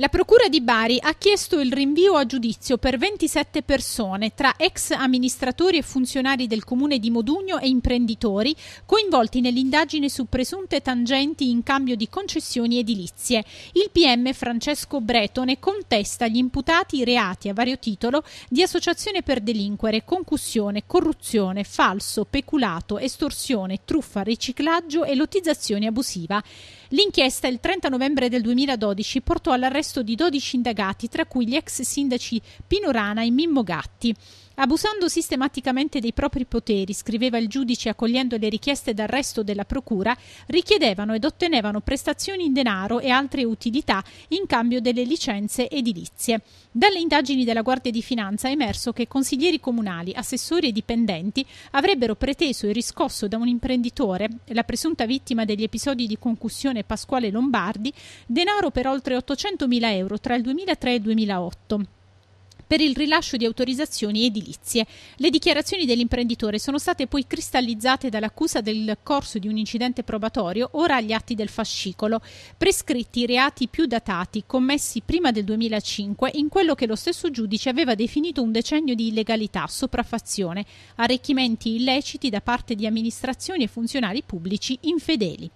La Procura di Bari ha chiesto il rinvio a giudizio per 27 persone, tra ex amministratori e funzionari del comune di Modugno e imprenditori, coinvolti nell'indagine su presunte tangenti in cambio di concessioni edilizie. Il PM Francesco Bretone contesta gli imputati reati a vario titolo di associazione per delinquere, concussione, corruzione, falso, peculato, estorsione, truffa, riciclaggio e lottizzazione abusiva. L'inchiesta il 30 novembre del 2012 portò all'arresto l'arresto di 12 indagati, tra cui gli ex sindaci Pino Rana e Mimmo Gatti. Abusando sistematicamente dei propri poteri, scriveva il giudice accogliendo le richieste d'arresto della Procura, richiedevano ed ottenevano prestazioni in denaro e altre utilità in cambio delle licenze edilizie. Dalle indagini della Guardia di Finanza è emerso che consiglieri comunali, assessori e dipendenti avrebbero preteso e riscosso da un imprenditore, la presunta vittima degli episodi di concussione Pasquale Lombardi, denaro per oltre 800 100.000 euro tra il 2003 e il 2008 per il rilascio di autorizzazioni edilizie. Le dichiarazioni dell'imprenditore sono state poi cristallizzate dall'accusa del corso di un incidente probatorio, ora agli atti del fascicolo, prescritti reati più datati commessi prima del 2005 in quello che lo stesso giudice aveva definito un decennio di illegalità, sopraffazione, arricchimenti illeciti da parte di amministrazioni e funzionari pubblici infedeli.